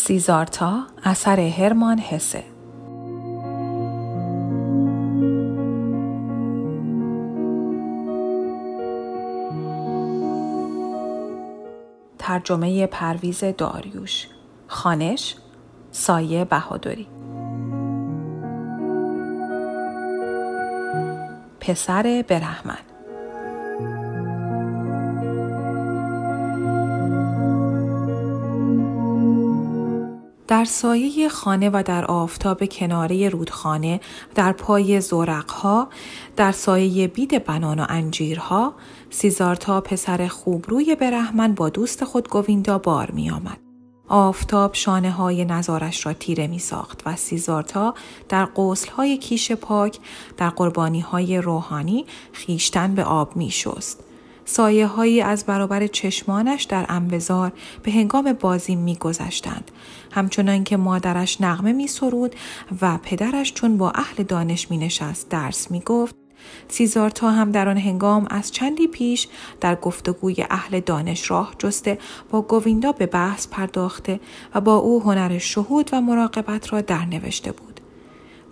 سیزارتا اثر هرمان هسه ترجمه پرویز داریوش خانش سایه بهادری پسر برحمن در سایه خانه و در آفتاب کناره رودخانه در پای زورقها در سایه بید بنان و انجیرها سیزارتا پسر خوبروی برحمن با دوست خود گویندا بار می آمد. آفتاب شانه های نظارش را تیره می ساخت و سیزارتا در قسل های کیش پاک در قربانی های روحانی خیشتن به آب می شست. سایه هایی از برابر چشمانش در انبزار به هنگام بازی می گذشتند همچنان که مادرش نغمه می سرود و پدرش چون با اهل دانش می نشست درس می گفت سیزارتا هم در آن هنگام از چندی پیش در گفتگوی اهل دانش راه جسته با گویندا به بحث پرداخته و با او هنر شهود و مراقبت را در نوشته بود.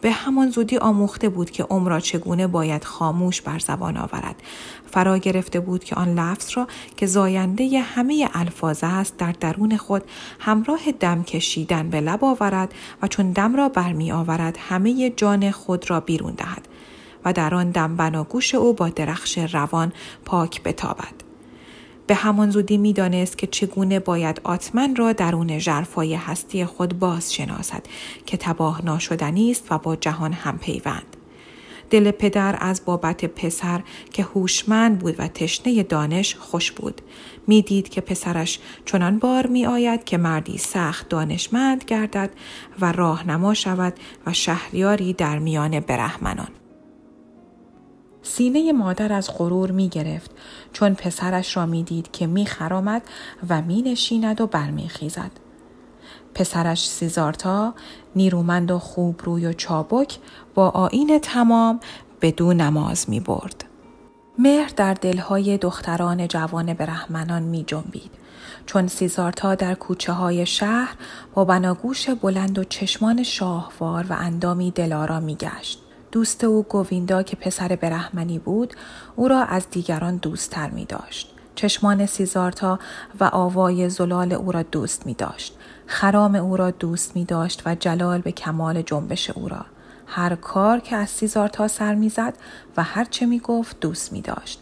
به همان زودی آموخته بود که عمر را چگونه باید خاموش بر زبان آورد فرا گرفته بود که آن لفظ را که زاینده ی همه الفاظ است در درون خود همراه دم کشیدن به لب آورد و چون دم را برمی آورد همه جان خود را بیرون دهد و در آن دم بناگوش او با درخش روان پاک بتابد به همان زودی میدانست که چگونه باید آتمن را درون ژرفای هستی خود باز شناسد که تباه ناشدنی است و با جهان هم پیوند. دل پدر از بابت پسر که هوشمند بود و تشنه دانش خوش بود میدید که پسرش چنان بار میآید که مردی سخت دانشمند گردد و راهنما شود و شهریاری در میان برهمنان سینه مادر از غرور می گرفت چون پسرش را می دید که می خرامد و می نشیند و برمی خیزد. پسرش سیزارتا نیرومند و خوب روی و چابک با آین تمام بدون نماز می برد. مهر در دلهای دختران جوان برهمنان می جنبید. چون سیزارتا در کوچه های شهر با بناگوش بلند و چشمان شاهوار و اندامی دلارا می گشت. دوست او گویندا که پسر برحمنی بود او را از دیگران دوستتر می داشت. چشمان سیزارتا و آوای زلال او را دوست می داشت. خرام او را دوست می داشت و جلال به کمال جنبش او را. هر کار که از سیزارتا سر میزد و هر چه می گفت دوست می داشت.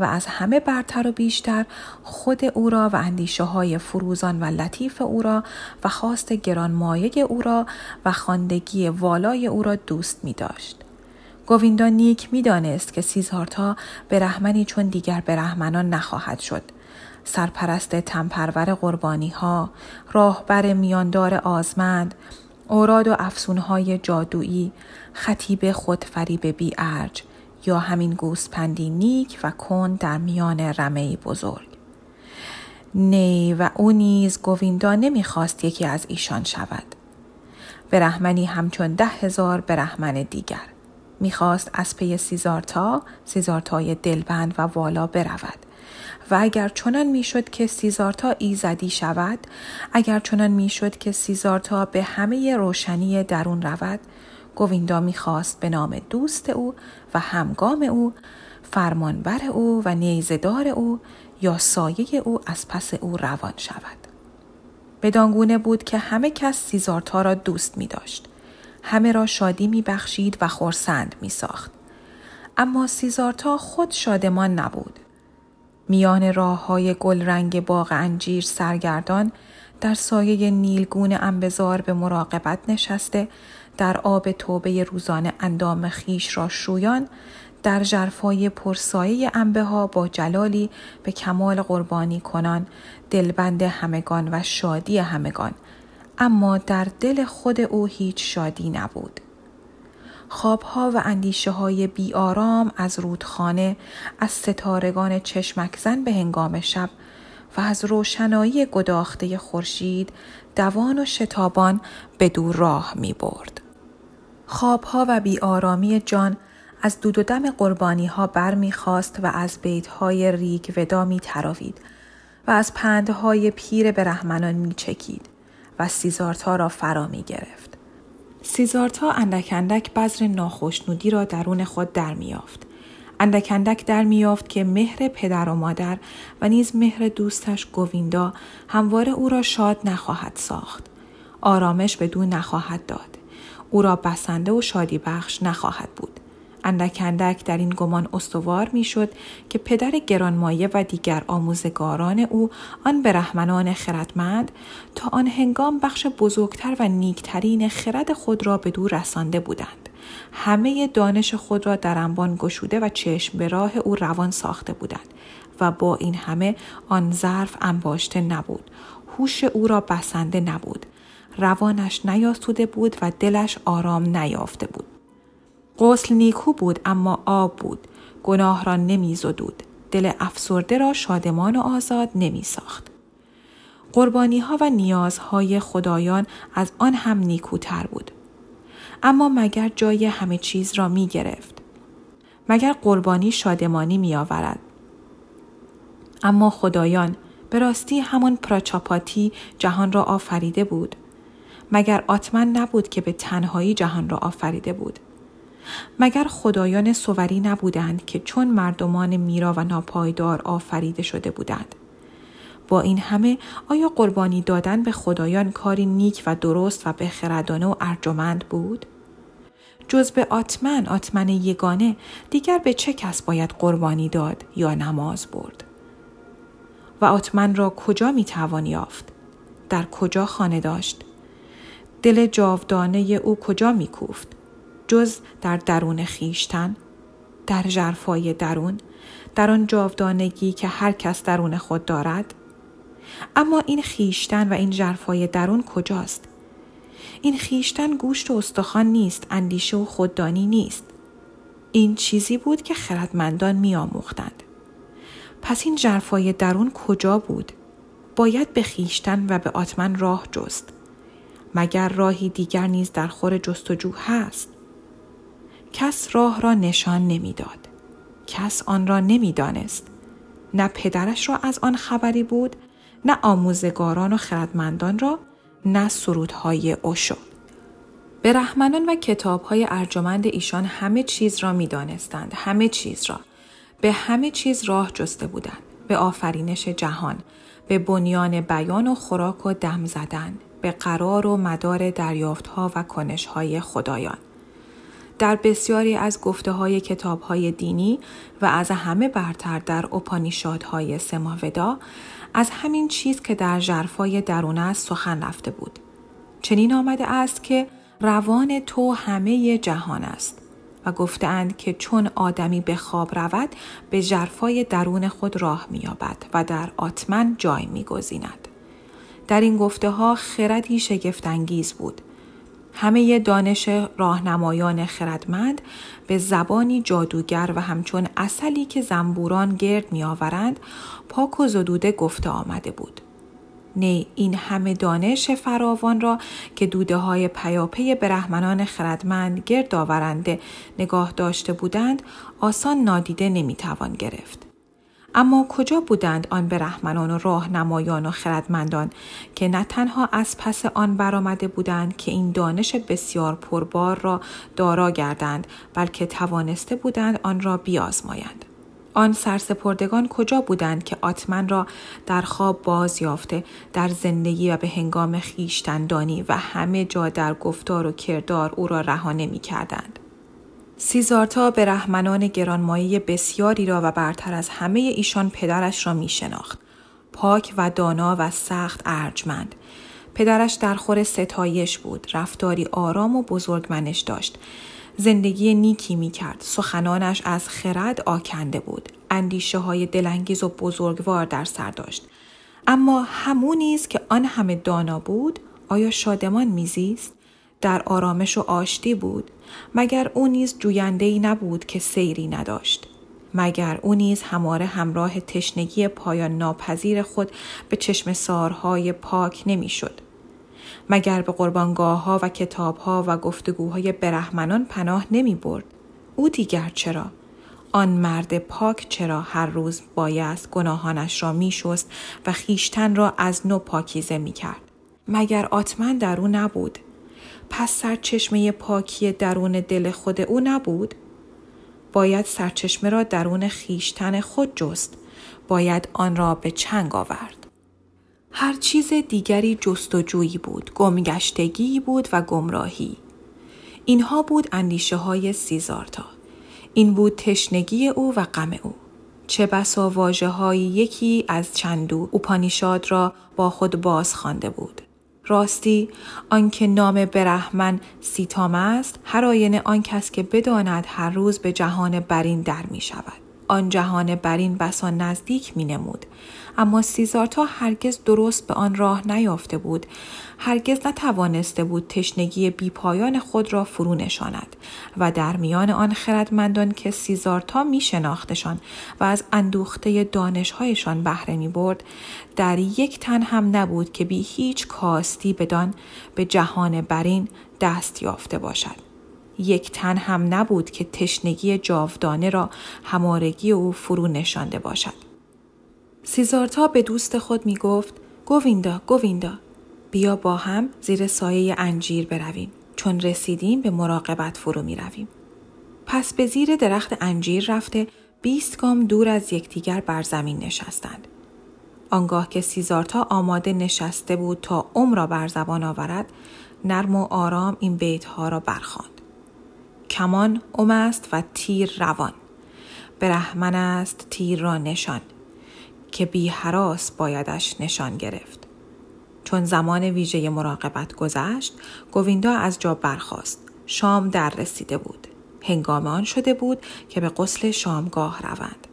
و از همه برتر و بیشتر خود او را و اندیشه های فروزان و لطیف او را و خواست گرانمایه او را و خواندگی والای او را دوست می داشت. گویندا نیک میدانست که سیزارتا به رحمنی چون دیگر به رحمنان نخواهد شد سرپرست تنپرور قربانی ها، راهبر میاندار آزمند، اوراد و افسونهای جادویی، خطیب خودفریب بی ارج، یا همین گوسپندی نیک و کند در میان رمه بزرگ نی و او نیز گویندا نمیخواست یکی از ایشان شود رحمنی همچون ده هزار رحمن دیگر میخواست از پی سیزارتا سیزارتای دلبند و والا برود و اگر چنان میشد که سیزارتا ایزدی شود اگر چنان میشد که سیزارتا به همه روشنی درون رود گویندا میخواست به نام دوست او و همگام او فرمانبر او و نیزدار او یا سایه او از پس او روان شود بدانگونه بود که همه کس سیزارتا را دوست می داشت. همه را شادی می بخشید و خورسند می ساخت. اما سیزارتا خود شادمان نبود. میان راه های گل رنگ باغ انجیر سرگردان در سایه نیلگون انبزار به مراقبت نشسته در آب توبه روزانه اندام خیش را شویان در جرفای پرسایه انبه ها با جلالی به کمال قربانی کنان دلبند همگان و شادی همگان اما در دل خود او هیچ شادی نبود خوابها و اندیشه های بی آرام از رودخانه از ستارگان چشمکزن به هنگام شب و از روشنایی گداخته خورشید دوان و شتابان به دور راه می برد. خوابها و بیآرامی جان از دود و دم قربانی ها بر خواست و از بیت های ریگ ودا می تراوید و از پندهای پیر برهمنان می چکید و سیزارتا را فرا می گرفت. سیزارتا اندک اندک بذر ناخشنودی را درون خود در اندکندک اندک اندک در که مهر پدر و مادر و نیز مهر دوستش گویندا همواره او را شاد نخواهد ساخت. آرامش به دو نخواهد داد. او را بسنده و شادی بخش نخواهد بود. اندک اندک در این گمان استوار میشد که پدر گرانمایه و دیگر آموزگاران او آن رحمنان خردمند تا آن هنگام بخش بزرگتر و نیکترین خرد خود را به دور رسانده بودند همه دانش خود را در انبان گشوده و چشم به راه او روان ساخته بودند و با این همه آن ظرف انباشته نبود هوش او را بسنده نبود روانش نیاسوده بود و دلش آرام نیافته بود. غسل نیکو بود اما آب بود. گناه را نمی زدود. دل افسرده را شادمان و آزاد نمی ساخت. قربانی ها و نیازهای خدایان از آن هم نیکوتر بود. اما مگر جای همه چیز را می گرفت. مگر قربانی شادمانی می آورد. اما خدایان به راستی همان پراچاپاتی جهان را آفریده بود. مگر آتمن نبود که به تنهایی جهان را آفریده بود مگر خدایان سوری نبودند که چون مردمان میرا و ناپایدار آفریده شده بودند با این همه آیا قربانی دادن به خدایان کاری نیک و درست و بخردانه و ارجمند بود جز به آتمن آتمن یگانه دیگر به چه کس باید قربانی داد یا نماز برد و آتمن را کجا می یافت در کجا خانه داشت دل جاودانه او کجا میکوفت جز در درون خیشتن در ژرفای درون در آن جاودانگی که هر کس درون خود دارد اما این خیشتن و این ژرفای درون کجاست این خیشتن گوشت و استخوان نیست اندیشه و خوددانی نیست این چیزی بود که خردمندان میآموختند پس این جرفای درون کجا بود باید به خیشتن و به آتمن راه جست مگر راهی دیگر نیز در خور جستجو هست کس راه را نشان نمیداد کس آن را نمیدانست نه پدرش را از آن خبری بود نه آموزگاران و خردمندان را نه سرودهای اوشو رحمنان و کتابهای ارجمند ایشان همه چیز را میدانستند همه چیز را به همه چیز راه جسته بودند به آفرینش جهان به بنیان بیان و خوراک و دم زدن به قرار و مدار دریافتها و های خدایان. در بسیاری از گفته های کتاب های دینی و از همه برتر در اپانیشاد های سماودا از همین چیز که در جرفای درون است سخن رفته بود. چنین آمده است که روان تو همه جهان است و گفتند که چون آدمی به خواب رود به جرفای درون خود راه مییابد و در آتمن جای میگزیند در این گفته ها خردی شگفتانگیز بود. همه دانش راهنمایان خردمند به زبانی جادوگر و همچون اصلی که زنبوران گرد می آورند پاک و زدوده گفته آمده بود. نه این همه دانش فراوان را که دوده های پیاپی برهمنان خردمند گرد آورنده نگاه داشته بودند آسان نادیده توان گرفت. اما کجا بودند آن رحمنان و راهنمایان و خردمندان که نه تنها از پس آن برآمده بودند که این دانش بسیار پربار را دارا گردند بلکه توانسته بودند آن را بیازمایند آن سرسپردگان کجا بودند که آتمن را در خواب باز یافته در زندگی و به هنگام خیشتندانی و همه جا در گفتار و کردار او را رهانه می کردند. سیزارتا به رحمنان گرانمایه بسیاری را و برتر از همه ایشان پدرش را می شناخت. پاک و دانا و سخت ارجمند. پدرش در خور ستایش بود. رفتاری آرام و بزرگمنش داشت. زندگی نیکی می کرد. سخنانش از خرد آکنده بود. اندیشه های دلانگیز و بزرگوار در سر داشت. اما همونیست که آن همه دانا بود آیا شادمان میزیست؟ در آرامش و آشتی بود مگر او نیز جویندهای نبود که سیری نداشت مگر او نیز هماره همراه تشنگی پایان ناپذیر خود به چشم سارهای پاک نمیشد مگر به قربانگاه ها و کتاب ها و گفتگوهای برهمنان پناه نمی برد. او دیگر چرا؟ آن مرد پاک چرا هر روز بایست گناهانش را می شست و خیشتن را از نو پاکیزه می کرد؟ مگر آتمن در او نبود؟ پس سرچشمه پاکی درون دل خود او نبود؟ باید سرچشمه را درون خیشتن خود جست. باید آن را به چنگ آورد. هر چیز دیگری جستجویی بود، گمگشتگی بود و گمراهی. اینها بود اندیشه های سیزارتا. این بود تشنگی او و غم او. چه بسا های یکی از چندو اوپانیشاد را با خود باز خوانده بود. راستی آنکه نام برهمن سیتام است هر آینه آن کس که بداند هر روز به جهان برین در می شود. آن جهان برین بسا نزدیک می نمود اما سیزارتا هرگز درست به آن راه نیافته بود هرگز نتوانسته بود تشنگی بیپایان خود را فرو نشاند و در میان آن خردمندان که سیزارتا می شناختشان و از اندوخته دانشهایشان بهره می برد در یک تن هم نبود که بی هیچ کاستی بدان به جهان برین دست یافته باشد. یک تن هم نبود که تشنگی جاودانه را همارگی او فرو نشانده باشد. سیزارتا به دوست خود می گفت گویندا گویندا بیا با هم زیر سایه انجیر برویم چون رسیدیم به مراقبت فرو می رویم. پس به زیر درخت انجیر رفته بیست گام دور از یکدیگر بر زمین نشستند. آنگاه که سیزارتا آماده نشسته بود تا عمر را بر زبان آورد نرم و آرام این بیت ها را برخاند. کمان ام است و تیر روان برهمن است تیر را نشان که بی حراس بایدش نشان گرفت. چون زمان ویژه مراقبت گذشت، گویندا از جا برخاست. شام در رسیده بود. هنگام آن شده بود که به قسل شامگاه روند.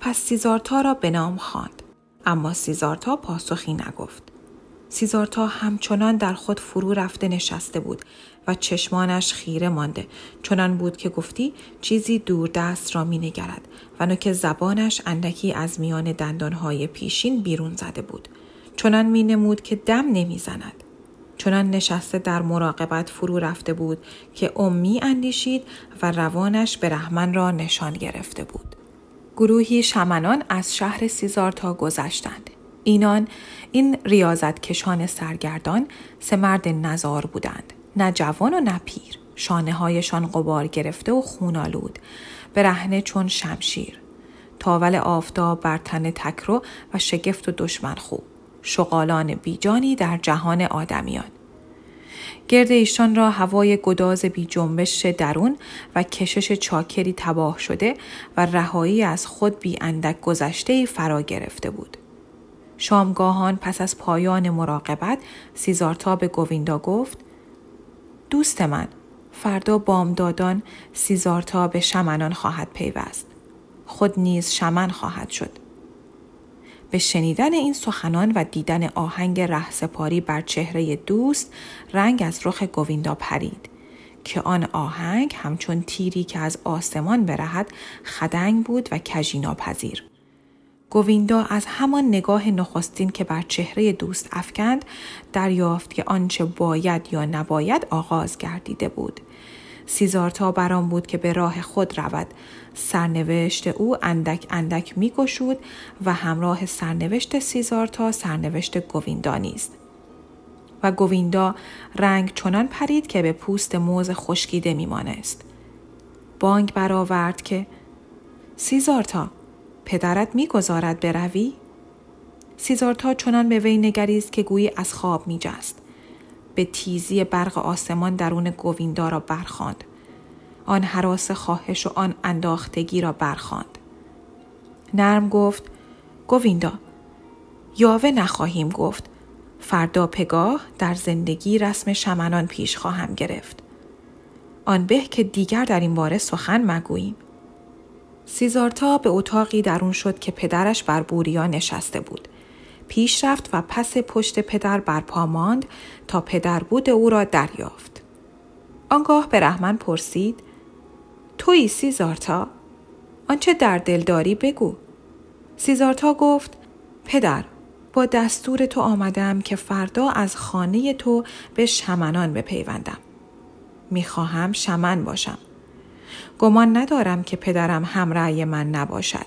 پس سیزارتا را به نام خواند. اما سیزارتا پاسخی نگفت. سیزارتا همچنان در خود فرو رفته نشسته بود و چشمانش خیره مانده چنان بود که گفتی چیزی دور دست را می نگرد و نکه زبانش اندکی از میان دندانهای پیشین بیرون زده بود چنان می نمود که دم نمی زند. چنان نشسته در مراقبت فرو رفته بود که امی اندیشید و روانش به رحمن را نشان گرفته بود. گروهی شمنان از شهر سیزار تا گذشتند. اینان این ریاضت کشان سرگردان سه مرد نزار بودند. نه جوان و نه پیر شانه هایشان قبار گرفته و خونالود به رهنه چون شمشیر تاول آفتاب بر تن تکرو و شگفت و دشمن خوب شغالان بیجانی در جهان آدمیان گرد ایشان را هوای گداز بی جنبش درون و کشش چاکری تباه شده و رهایی از خود بی اندک گذشته فرا گرفته بود. شامگاهان پس از پایان مراقبت سیزارتا به گویندا گفت دوست من فردا بامدادان سیزارتا به شمنان خواهد پیوست خود نیز شمن خواهد شد به شنیدن این سخنان و دیدن آهنگ رهسپاری بر چهره دوست رنگ از رخ گویندا پرید که آن آهنگ همچون تیری که از آسمان برهد خدنگ بود و کژی پذیر. گویندا از همان نگاه نخستین که بر چهره دوست افکند دریافت که آنچه باید یا نباید آغاز گردیده بود سیزارتا برام بود که به راه خود رود سرنوشت او اندک اندک میگشود و همراه سرنوشت سیزارتا سرنوشت گویندا نیست و گویندا رنگ چنان پرید که به پوست موز خشکیده میمانست بانگ برآورد که سیزارتا پدرت میگذارد بروی سیزارتا چنان به وی نگریست که گویی از خواب میجست به تیزی برق آسمان درون گویندا را برخاند. آن حراس خواهش و آن انداختگی را برخاند. نرم گفت گویندا یاوه نخواهیم گفت فردا پگاه در زندگی رسم شمنان پیش خواهم گرفت آن به که دیگر در این باره سخن مگوییم سیزارتا به اتاقی درون شد که پدرش بر بوریا نشسته بود. پیش رفت و پس پشت پدر برپا ماند تا پدر بود او را دریافت. آنگاه به رحمن پرسید تویی سیزارتا؟ آنچه در دل داری بگو. سیزارتا گفت پدر با دستور تو آمدم که فردا از خانه تو به شمنان بپیوندم. میخواهم شمن باشم. گمان ندارم که پدرم همرأی من نباشد.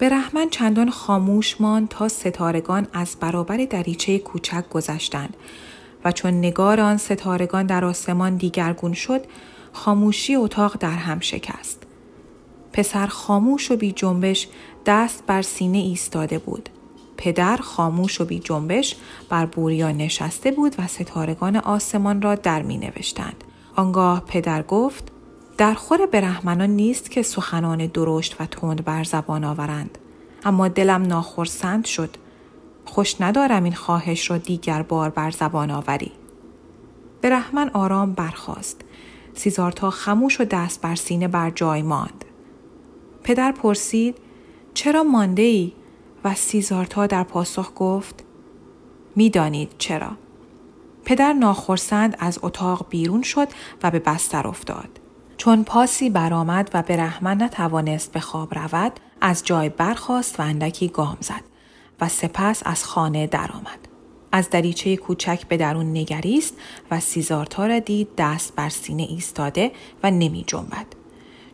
رحمن چندان خاموش ماند تا ستارگان از برابر دریچه کوچک گذشتند و چون نگار آن ستارگان در آسمان دیگرگون شد خاموشی اتاق در هم شکست. پسر خاموش و بی جنبش دست بر سینه ایستاده بود. پدر خاموش و بی جنبش بر بوریا نشسته بود و ستارگان آسمان را در می نوشتند. آنگاه پدر گفت در خور رحمنان نیست که سخنان درشت و تند بر زبان آورند اما دلم ناخرسند شد خوش ندارم این خواهش را دیگر بار بر زبان آوری برهمن آرام برخاست سیزارتا خموش و دست بر سینه بر جای ماند پدر پرسید چرا مانده ای؟ و سیزارتا در پاسخ گفت میدانید چرا پدر ناخرسند از اتاق بیرون شد و به بستر افتاد چون پاسی برآمد و به رحمن نتوانست به خواب رود از جای برخاست و اندکی گام زد و سپس از خانه درآمد از دریچه کوچک به درون نگریست و سیزارتا را دید دست بر سینه ایستاده و نمی جنبد.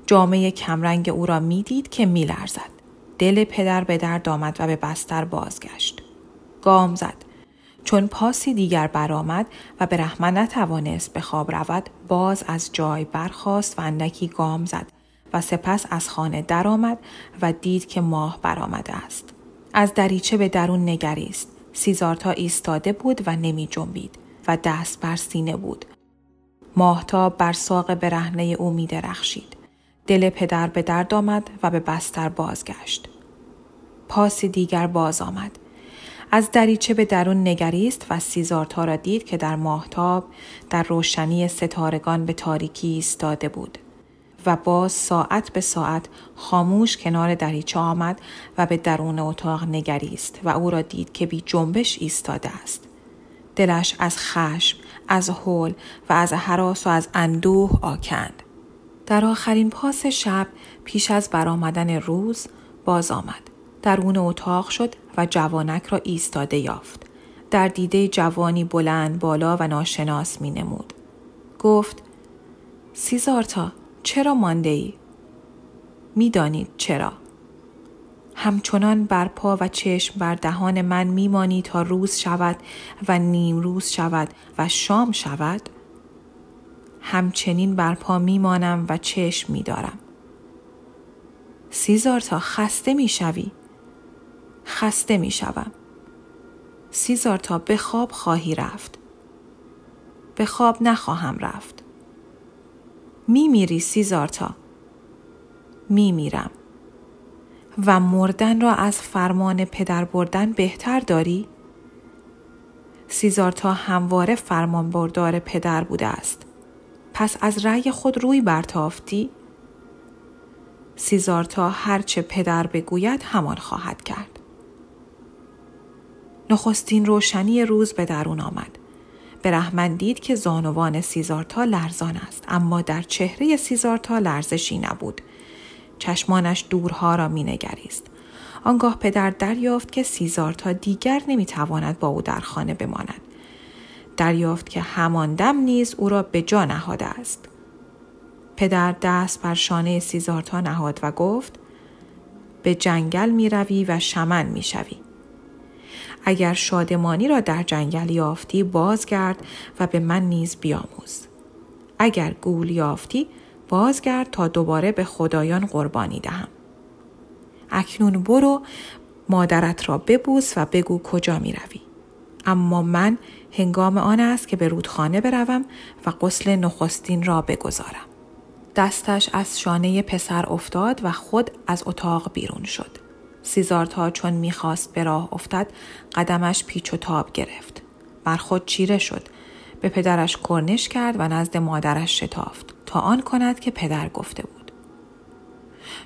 جامعه کمرنگ او را می دید که می لرزد. دل پدر به درد آمد و به بستر بازگشت. گام زد. چون پاسی دیگر برآمد و به رحمه نتوانست به خواب رود باز از جای برخاست و اندکی گام زد و سپس از خانه درآمد و دید که ماه برآمده است از دریچه به درون نگریست سیزارتا ایستاده بود و نمی جنبید و دست بر سینه بود ماهتاب بر ساق برهنه او می دل پدر به درد آمد و به بستر بازگشت. پاسی دیگر باز آمد. از دریچه به درون نگریست و سیزارتا را دید که در ماهتاب در روشنی ستارگان به تاریکی ایستاده بود و باز ساعت به ساعت خاموش کنار دریچه آمد و به درون اتاق نگریست و او را دید که بی جنبش ایستاده است دلش از خشم از هول و از حراس و از اندوه آکند در آخرین پاس شب پیش از برآمدن روز باز آمد درون اتاق شد و جوانک را ایستاده یافت. در دیده جوانی بلند بالا و ناشناس می نمود. گفت سیزارتا چرا مانده ای؟ میدانید چرا؟ همچنان بر پا و چشم بر دهان من میمانی تا روز شود و نیم روز شود و شام شود؟ همچنین بر پا مانم و چشم میدارم. سیزارتا خسته میشوی خسته می شوم. سیزار تا به خواب خواهی رفت. به خواب نخواهم رفت. می میری سیزارتا. می میرم. و مردن را از فرمان پدر بردن بهتر داری؟ سیزارتا همواره فرمان بردار پدر بوده است. پس از رأی خود روی برتافتی؟ سیزارتا هرچه پدر بگوید همان خواهد کرد. نخستین روشنی روز به درون آمد. برهمن دید که زانوان سیزارتا لرزان است اما در چهره سیزارتا لرزشی نبود. چشمانش دورها را مینگریست. آنگاه پدر دریافت که سیزارتا دیگر نمیتواند با او در خانه بماند. دریافت که همان دم نیز او را به جا نهاده است. پدر دست بر شانه سیزارتا نهاد و گفت به جنگل می روی و شمن می شوی. اگر شادمانی را در جنگل یافتی بازگرد و به من نیز بیاموز اگر گول یافتی بازگرد تا دوباره به خدایان قربانی دهم اکنون برو مادرت را ببوس و بگو کجا می روی. اما من هنگام آن است که به رودخانه بروم و قسل نخستین را بگذارم. دستش از شانه پسر افتاد و خود از اتاق بیرون شد. سیزارتا چون میخواست به راه افتد قدمش پیچ و تاب گرفت بر خود چیره شد به پدرش کرنش کرد و نزد مادرش شتافت تا آن کند که پدر گفته بود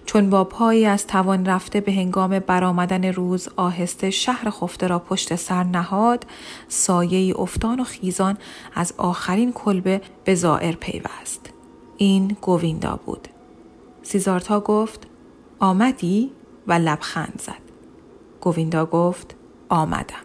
چون با پایی از توان رفته به هنگام برآمدن روز آهسته شهر خفته را پشت سر نهاد سایه افتان و خیزان از آخرین کلبه به زائر پیوست این گویندا بود سیزارتا گفت آمدی و لبخند زد. گویندا گفت آمدم.